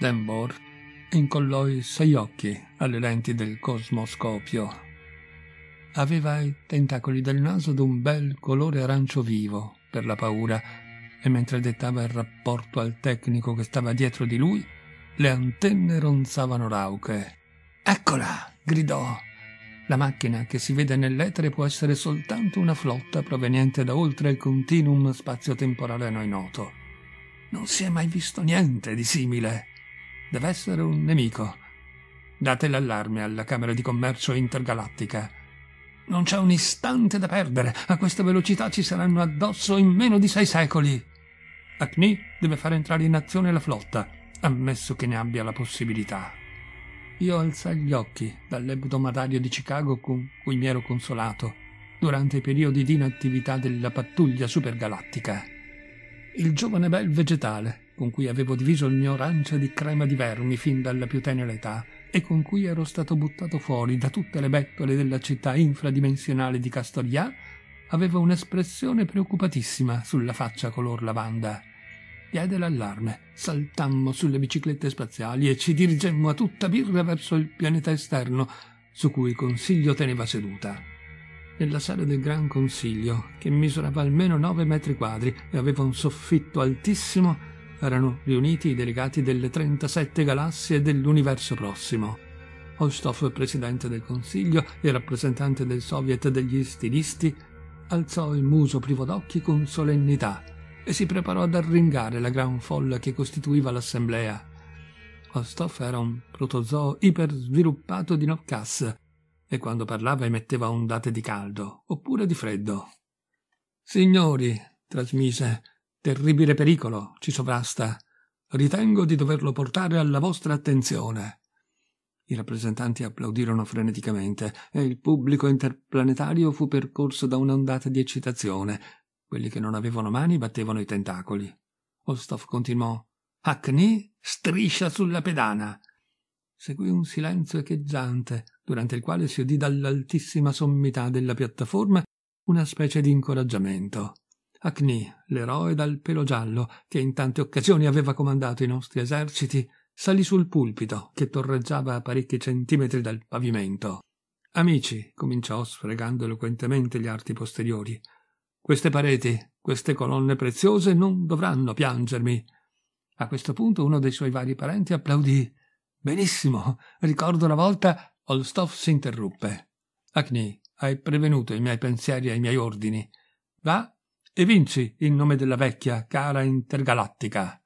Denbor incollò i suoi occhi alle lenti del cosmoscopio. Aveva i tentacoli del naso d'un bel colore arancio vivo, per la paura, e mentre dettava il rapporto al tecnico che stava dietro di lui, le antenne ronzavano rauche. Eccola! gridò. La macchina che si vede nell'etere può essere soltanto una flotta proveniente da oltre il continuum spazio-temporale a noi noto. Non si è mai visto niente di simile. Deve essere un nemico. Date l'allarme alla Camera di Commercio Intergalattica. Non c'è un istante da perdere. A questa velocità ci saranno addosso in meno di sei secoli. Acne deve far entrare in azione la flotta, ammesso che ne abbia la possibilità. Io alzai gli occhi dall'ebdomadario di Chicago con cui mi ero consolato durante i periodi di inattività della pattuglia supergalattica. Il giovane bel vegetale con cui avevo diviso il mio rancio di crema di vermi fin dalla più tenera età e con cui ero stato buttato fuori da tutte le bettole della città infradimensionale di Castorià, aveva un'espressione preoccupatissima sulla faccia color lavanda. Diede l'allarme, saltammo sulle biciclette spaziali e ci dirigemmo a tutta birra verso il pianeta esterno, su cui il Consiglio teneva seduta nella sala del Gran Consiglio, che misurava almeno 9 metri quadri e aveva un soffitto altissimo erano riuniti i delegati delle 37 galassie dell'universo prossimo. Ostov, presidente del Consiglio e rappresentante del Soviet degli stilisti, alzò il muso privo d'occhi con solennità e si preparò ad arringare la gran folla che costituiva l'assemblea. Ostov era un protozoo ipersviluppato di Novkas e quando parlava emetteva ondate di caldo oppure di freddo. Signori, trasmise, Terribile pericolo ci sovrasta. Ritengo di doverlo portare alla vostra attenzione. I rappresentanti applaudirono freneticamente e il pubblico interplanetario fu percorso da un'ondata di eccitazione. Quelli che non avevano mani battevano i tentacoli. Ostov continuò. Acne striscia sulla pedana. Seguì un silenzio echeggiante, durante il quale si udì dall'altissima sommità della piattaforma una specie di incoraggiamento. Acne, l'eroe dal pelo giallo, che in tante occasioni aveva comandato i nostri eserciti, salì sul pulpito, che torreggiava a parecchi centimetri dal pavimento. Amici, cominciò sfregando eloquentemente gli arti posteriori, queste pareti, queste colonne preziose non dovranno piangermi. A questo punto uno dei suoi vari parenti applaudì. Benissimo, ricordo una volta Olstoff interruppe. Acne, hai prevenuto i miei pensieri e i miei ordini. Va e vinci in nome della vecchia, cara intergalattica.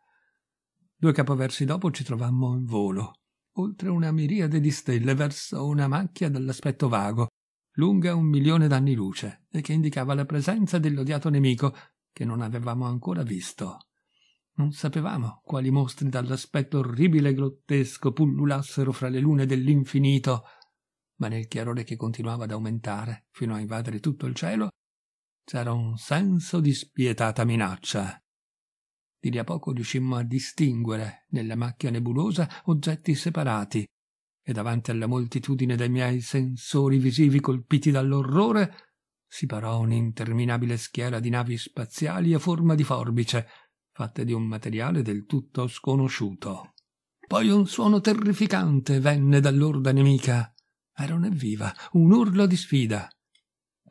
Due capoversi dopo ci trovammo in volo, oltre una miriade di stelle, verso una macchia dall'aspetto vago, lunga un milione d'anni luce, e che indicava la presenza dell'odiato nemico che non avevamo ancora visto. Non sapevamo quali mostri dall'aspetto orribile e grottesco pullulassero fra le lune dell'infinito, ma nel chiarore che continuava ad aumentare fino a invadere tutto il cielo, c'era un senso di spietata minaccia. Di lì a poco riuscimmo a distinguere, nella macchia nebulosa, oggetti separati, e davanti alla moltitudine dei miei sensori visivi colpiti dall'orrore, si parò un'interminabile schiera di navi spaziali a forma di forbice, fatte di un materiale del tutto sconosciuto. Poi un suono terrificante venne dall'orda nemica. Era un'evviva, un urlo di sfida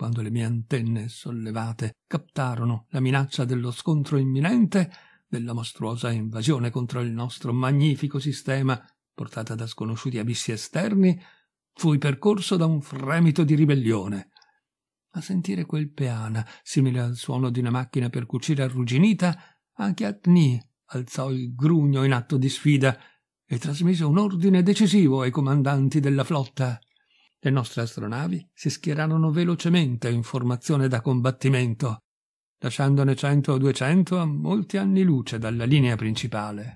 quando le mie antenne sollevate captarono la minaccia dello scontro imminente, della mostruosa invasione contro il nostro magnifico sistema portata da sconosciuti abissi esterni, fui percorso da un fremito di ribellione. A sentire quel peana, simile al suono di una macchina per cucire arrugginita, anche Atni alzò il grugno in atto di sfida e trasmise un ordine decisivo ai comandanti della flotta. Le nostre astronavi si schierarono velocemente in formazione da combattimento, lasciandone 100 o 200 a molti anni luce dalla linea principale.